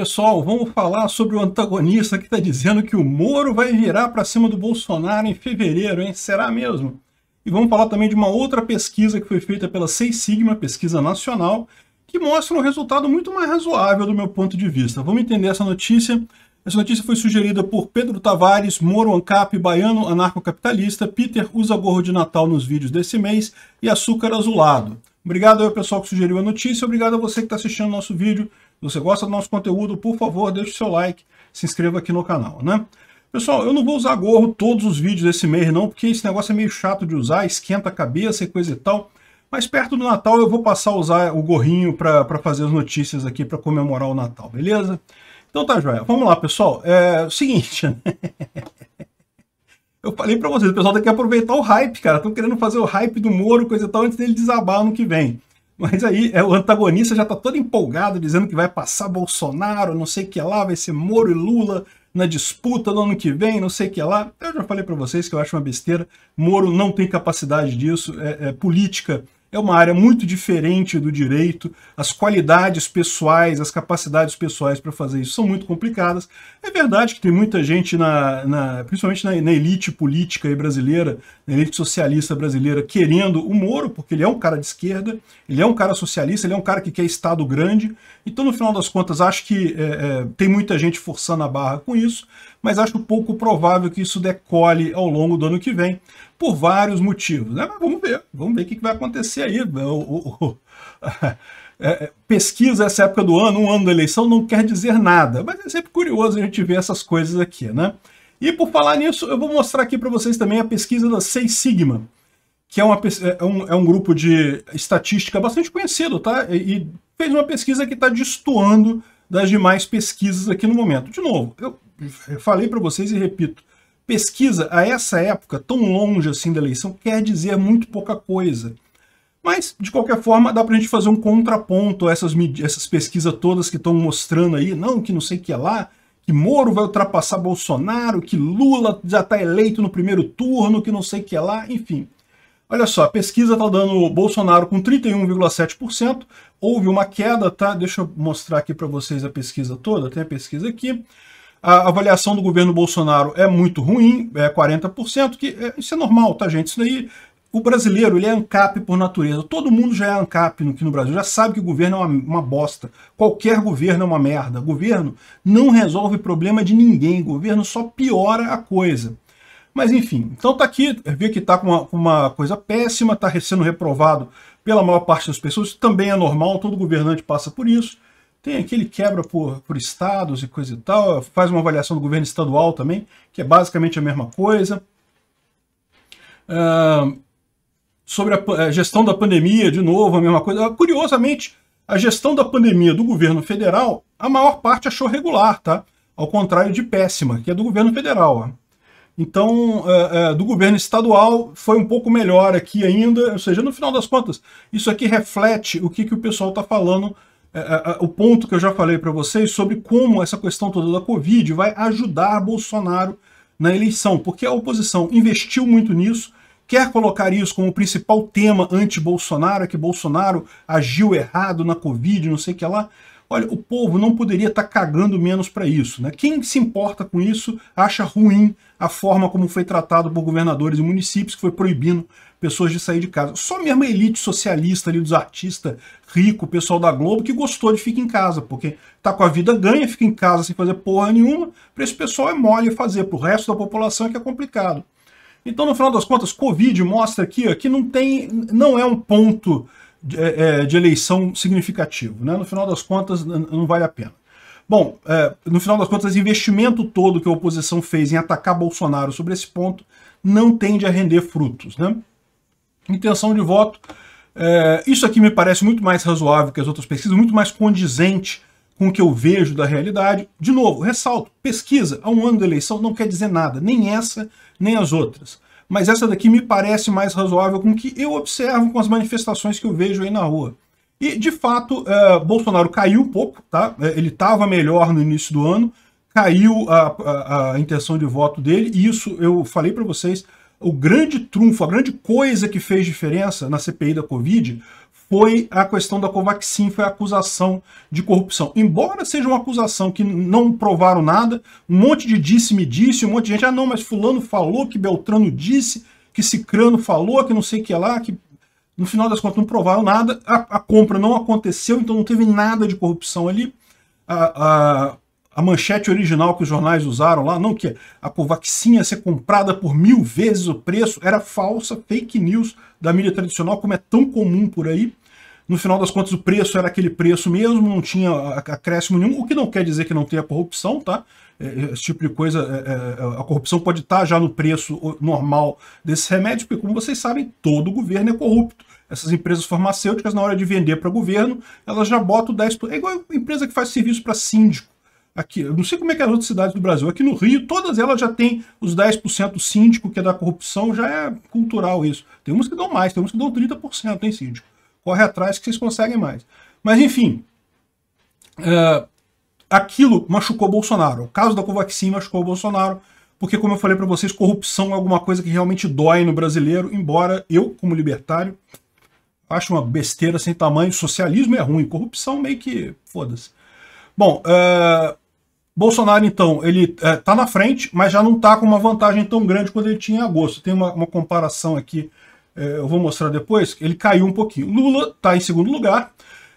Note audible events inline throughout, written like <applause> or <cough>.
Pessoal, vamos falar sobre o antagonista que está dizendo que o Moro vai virar para cima do Bolsonaro em fevereiro, hein? Será mesmo? E vamos falar também de uma outra pesquisa que foi feita pela Seis Sigma, pesquisa nacional, que mostra um resultado muito mais razoável do meu ponto de vista. Vamos entender essa notícia. Essa notícia foi sugerida por Pedro Tavares, Moro Ancap, baiano anarcocapitalista, Peter usa gorro de Natal nos vídeos desse mês e açúcar azulado. Obrigado ao pessoal que sugeriu a notícia, obrigado a você que está assistindo o nosso vídeo você gosta do nosso conteúdo, por favor, deixe o seu like, se inscreva aqui no canal, né? Pessoal, eu não vou usar gorro todos os vídeos desse mês não, porque esse negócio é meio chato de usar, esquenta a cabeça e coisa e tal. Mas perto do Natal eu vou passar a usar o gorrinho para fazer as notícias aqui, para comemorar o Natal, beleza? Então tá, joia. Vamos lá, pessoal. É, é o seguinte, né? <laughs> Eu falei para vocês, o pessoal tem que aproveitar o hype, cara. Estão querendo fazer o hype do Moro, coisa e tal, antes dele desabar no que vem. Mas aí é, o antagonista já está todo empolgado, dizendo que vai passar Bolsonaro, não sei o que lá, vai ser Moro e Lula na disputa no ano que vem, não sei o que lá. Eu já falei para vocês que eu acho uma besteira. Moro não tem capacidade disso, é, é política é uma área muito diferente do direito, as qualidades pessoais, as capacidades pessoais para fazer isso são muito complicadas. É verdade que tem muita gente, na, na principalmente na, na, elite política brasileira, na elite socialista brasileira, querendo o Moro, porque ele é um cara de esquerda, ele é um cara socialista, ele é um cara que quer Estado grande, então, no final das contas, acho que é, é, tem muita gente forçando a barra com isso, mas acho pouco provável que isso decole ao longo do ano que vem, por vários motivos. Né? Mas vamos ver, vamos ver o que, vai acontecer aí. O, o, o, <laughs> é, é, pesquisa essa época do ano, um ano da eleição, não quer dizer nada, mas é sempre curioso a gente ver essas coisas aqui. né? E por falar nisso, eu vou mostrar aqui para vocês também a pesquisa da Seis Sigma, que é, uma, é, um, é um grupo de estatística bastante conhecido, tá? E, e fez uma pesquisa que está destoando das demais pesquisas aqui no momento. De novo, eu falei para vocês e repito, pesquisa a essa época, tão longe assim da eleição, quer dizer muito pouca coisa. Mas, de qualquer forma, dá para a gente fazer um contraponto a essas, essas pesquisas todas que estão mostrando aí, não, que não sei o que é lá, que Moro vai ultrapassar Bolsonaro, que Lula já está eleito no primeiro turno, que não sei o que é lá, enfim. Olha só, a pesquisa está dando Bolsonaro com 31,7%, houve uma queda, tá? Deixa eu mostrar aqui para vocês a pesquisa toda, tem a pesquisa aqui. A avaliação do governo Bolsonaro é muito ruim, é 40%, que é, isso é normal, tá, gente? Isso daí, o brasileiro, ele é ANCAP por natureza. Todo mundo já é ANCAP no, aqui no Brasil, já sabe que o governo é uma, uma bosta. Qualquer governo é uma merda. governo não resolve problema de ninguém, governo só piora a coisa. Mas enfim, então tá aqui, vê que tá com uma, uma coisa péssima, tá sendo reprovado pela maior parte das pessoas, também é normal, todo governante passa por isso. Tem aquele quebra por, por estados e coisa e tal, faz uma avaliação do governo estadual também, que é basicamente a mesma coisa. Ah, sobre a, a gestão da pandemia, de novo, a mesma coisa. Curiosamente, a gestão da pandemia do governo federal, a maior parte achou regular, tá? Ao contrário de péssima, que é do governo federal. Então, é, é, do governo estadual foi um pouco melhor aqui ainda, ou seja, no final das contas, isso aqui reflete o que, que o pessoal está falando, é, é, é, o ponto que eu já falei para vocês sobre como essa questão toda da Covid vai ajudar Bolsonaro na eleição, porque a oposição investiu muito nisso, quer colocar isso como o principal tema anti-Bolsonaro, é que Bolsonaro agiu errado na Covid, não sei o que lá. Olha, o povo não poderia estar tá cagando menos para isso. Né? Quem se importa com isso acha ruim a forma como foi tratado por governadores e municípios, que foi proibindo pessoas de sair de casa. Só mesmo a elite socialista ali dos artistas, rico, pessoal da Globo, que gostou de ficar em casa, porque tá com a vida ganha, fica em casa sem fazer porra nenhuma, para esse pessoal é mole fazer, para o resto da população é que é complicado. Então, no final das contas, Covid mostra aqui ó, que não, tem, não é um ponto de, é, é de eleição significativo. Né? No final das contas, não vale a pena. Bom, é, no final das contas, o investimento todo que a oposição fez em atacar Bolsonaro sobre esse ponto não tende a render frutos. Né? Intenção de voto, é, isso aqui me parece muito mais razoável que as outras pesquisas, muito mais condizente com o que eu vejo da realidade. De novo, ressalto, pesquisa a um ano da eleição não quer dizer nada, nem essa, nem as outras mas essa daqui me parece mais razoável com o que eu observo com as manifestações que eu vejo aí na rua. E, de fato, uh, Bolsonaro caiu um pouco, tá? É, ele estava melhor no início do ano, caiu a, a, a, intenção de voto dele, e isso eu falei para vocês, o grande trunfo, a grande coisa que fez diferença na CPI da Covid foi a questão da Covaxin, foi a acusação de corrupção. Embora seja uma acusação que não provaram nada, um monte de disse-me disse, um monte de gente, ah não, mas fulano falou que Beltrano disse, que Cicrano falou, que não sei o que lá, que no final das contas, não provaram nada, a, a compra não aconteceu, então não teve nada de corrupção ali. A, a, a, manchete original que os jornais usaram lá, não, que a Covaxin ia ser comprada por mil vezes o preço, era falsa, fake news da mídia tradicional, como é tão comum por aí. No final das contas, o preço era aquele preço mesmo, não tinha acréscimo nenhum, o que não quer dizer que não tenha corrupção, tá? É, é, esse tipo de coisa, é, a corrupção pode estar já no preço normal desses remédios, porque, como vocês sabem, todo governo é corrupto. Essas empresas farmacêuticas, na hora de vender para o governo, elas já botam 10%. É igual a empresa que faz serviço para síndico. Aqui, eu não sei como é que é as outras cidades do Brasil. Aqui no Rio, todas elas já têm os 10% síndico, que é da corrupção, já é cultural isso. Tem uns que dão mais, tem uns que dão 30%, hein, síndico? Corre atrás que vocês conseguem mais. Mas, enfim, uh, aquilo machucou Bolsonaro. O caso da Covaxin machucou Bolsonaro, porque, como eu falei para vocês, corrupção é alguma coisa que realmente dói no brasileiro, embora eu, como libertário, acho uma besteira sem tamanho, socialismo é ruim, corrupção meio que foda-se. Bom, eh, Bolsonaro, então, ele está eh, na frente, mas já não está com uma vantagem tão grande quando ele tinha em agosto. Tem uma, uma comparação aqui, eh, eu vou mostrar depois, ele caiu um pouquinho. Lula está em segundo lugar,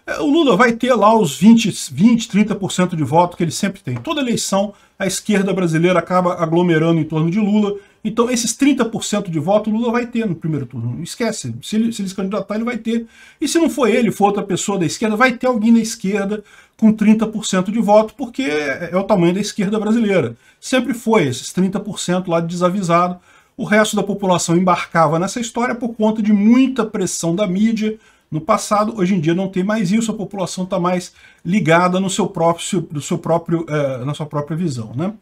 é, o Lula vai ter lá os 20, 20 30% de voto que ele sempre tem. Toda eleição, a esquerda brasileira acaba aglomerando em torno de Lula. Então, esses 30% de voto, o Lula vai ter no primeiro turno. esquece. Se ele, se ele candidatar, ele vai ter. E se não for ele, for outra pessoa da esquerda, vai ter alguém da esquerda com 30% de voto, porque é, é o tamanho da esquerda brasileira. Sempre foi esses 30% lá de desavisado. O resto da população embarcava nessa história por conta de muita pressão da mídia, no passado. Hoje em dia não tem mais isso, a população está mais ligada no seu próprio, no seu próprio, eh, na sua própria visão. Né?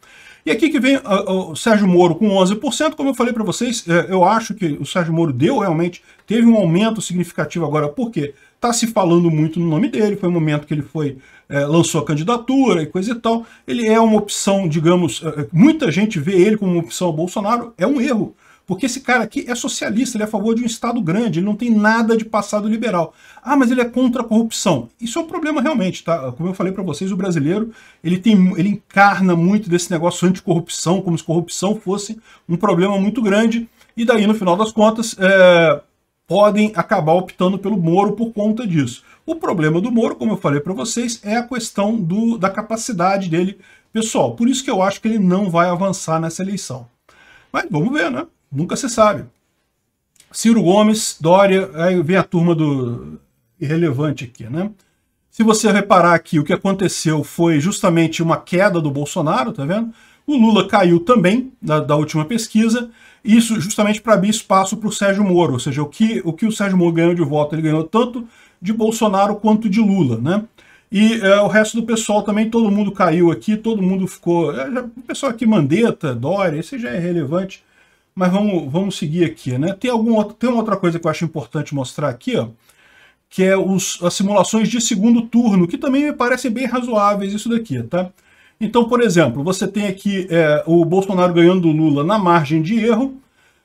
E aqui que vem ah, o Sérgio Moro com 11%, como eu falei para vocês, eh, eu acho que o Sérgio Moro deu realmente, teve um aumento significativo agora, porque está se falando muito no nome dele, foi o momento que ele foi eh, lançou a candidatura e coisa e tal. Ele é uma opção, digamos, muita gente vê ele como uma opção ao Bolsonaro, é um erro porque esse cara aqui é socialista, ele é a favor de um Estado grande, ele não tem nada de passado liberal. Ah, mas ele é contra a corrupção. Isso é um problema realmente, tá? Como eu falei para vocês, o brasileiro, ele, tem, ele encarna muito desse negócio anticorrupção, como se corrupção fosse um problema muito grande. E daí, no final das contas, é, podem acabar optando pelo Moro por conta disso. O problema do Moro, como eu falei para vocês, é a questão do, da capacidade dele pessoal. Por isso que eu acho que ele não vai avançar nessa eleição. Mas vamos ver, né? Nunca se sabe. Ciro Gomes, Dória, aí vem a turma do irrelevante aqui, né? Se você reparar aqui, o que aconteceu foi justamente uma queda do Bolsonaro, tá vendo? O Lula caiu também da, da última pesquisa, isso justamente para abrir espaço para o Sérgio Moro, ou seja, o que, o que o Sérgio Moro ganhou de voto, ele ganhou tanto de Bolsonaro quanto de Lula, né? E é, o resto do pessoal também, todo mundo caiu aqui, todo mundo ficou... É, o pessoal aqui, Mandetta, Dória, esse já é relevante mas vamos, vamos seguir aqui, né? Tem, algum outro, tem uma outra coisa que eu acho importante mostrar aqui, ó, que é os, as simulações de segundo turno, que também me parecem bem razoáveis isso daqui, tá? Então, por exemplo, você tem aqui é, o Bolsonaro ganhando do Lula na margem de erro,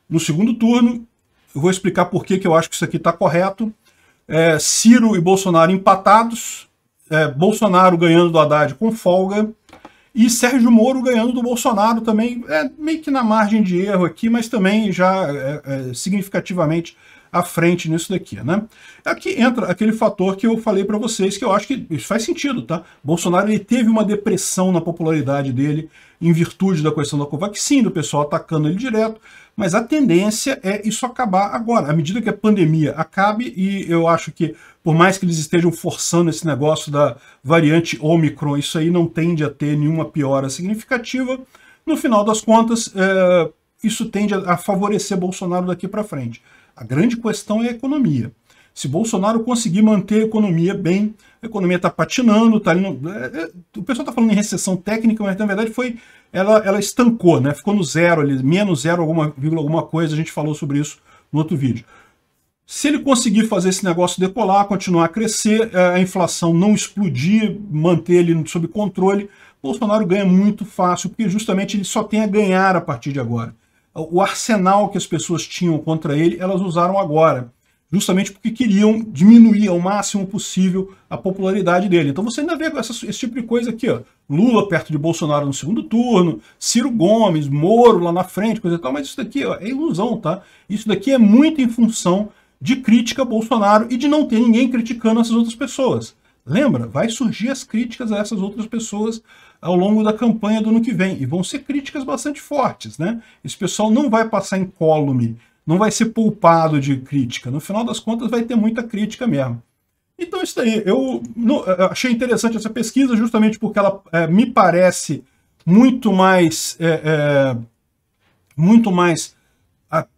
no segundo turno, eu vou explicar por que, que eu acho que isso aqui está correto, é, Ciro e Bolsonaro empatados, é, Bolsonaro ganhando do Haddad com folga, e Sérgio Moro ganhando do Bolsonaro também, é, meio que na margem de erro aqui, mas também já é, é, significativamente à frente nisso daqui, né? Aqui entra aquele fator que eu falei para vocês, que eu acho que isso faz sentido, tá? Bolsonaro ele teve uma depressão na popularidade dele em virtude da questão da Covaxin, do pessoal atacando ele direto, mas a tendência é isso acabar agora, à medida que a pandemia acabe, e eu acho que por mais que eles estejam forçando esse negócio da variante Omicron, isso aí não tende a ter nenhuma piora significativa. No final das contas, é, isso tende a favorecer Bolsonaro daqui para frente. A grande questão é a economia. Se Bolsonaro conseguir manter a economia bem, a economia está patinando, tá no, é, é, o pessoal está falando em recessão técnica, mas na verdade foi ela, ela estancou, né? ficou no zero, ali, menos zero, alguma, vírgula, alguma coisa, a gente falou sobre isso no outro vídeo. Se ele conseguir fazer esse negócio decolar, continuar a crescer, é, a inflação não explodir, manter ele sob controle, Bolsonaro ganha muito fácil, porque justamente ele só tem a ganhar a partir de agora. O arsenal que as pessoas tinham contra ele, elas usaram agora, justamente porque queriam diminuir ao máximo possível a popularidade dele. Então você ainda vê essa, esse tipo de coisa aqui, ó. Lula perto de Bolsonaro no segundo turno, Ciro Gomes, Moro lá na frente, coisa e tal, mas isso daqui ó, é ilusão, tá? Isso daqui é muito em função de crítica a Bolsonaro e de não ter ninguém criticando essas outras pessoas. Lembra? Vai surgir as críticas a essas outras pessoas ao longo da campanha do ano que vem. E vão ser críticas bastante fortes, né? Esse pessoal não vai passar incólume, não vai ser poupado de crítica. No final das contas, vai ter muita crítica mesmo. Então, isso daí. Eu, eu achei interessante essa pesquisa, justamente porque ela é, me parece muito mais. É, é, muito mais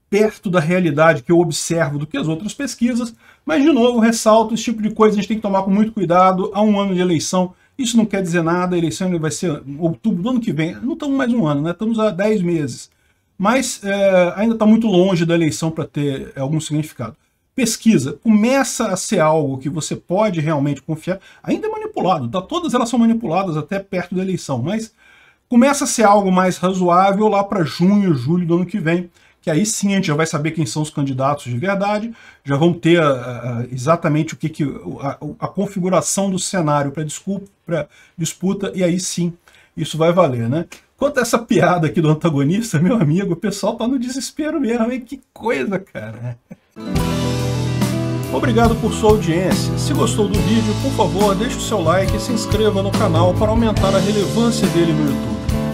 perto da realidade que eu observo do que as outras pesquisas, mas, de novo, ressalto, esse tipo de coisa a gente tem que tomar com muito cuidado, há um ano de eleição, isso não quer dizer nada, a eleição vai ser em outubro do ano que vem, não estamos mais um ano, né? estamos há 10 meses, mas é, ainda está muito longe da eleição para ter algum significado. Pesquisa começa a ser algo que você pode realmente confiar, ainda é manipulado, tá? todas elas são manipuladas até perto da eleição, mas começa a ser algo mais razoável lá para junho, julho do ano que vem, que aí sim a gente já vai saber quem são os candidatos de verdade, já vão ter ah, ah, exatamente o que, que a, a configuração do cenário para disputa, e aí sim isso vai valer, né? Quanto a essa piada aqui do antagonista, meu amigo, o pessoal tá no desespero mesmo, hein? Que coisa, cara! Obrigado por sua audiência. Se gostou do vídeo, por favor, deixe o seu like e se inscreva no canal para aumentar a relevância dele no YouTube.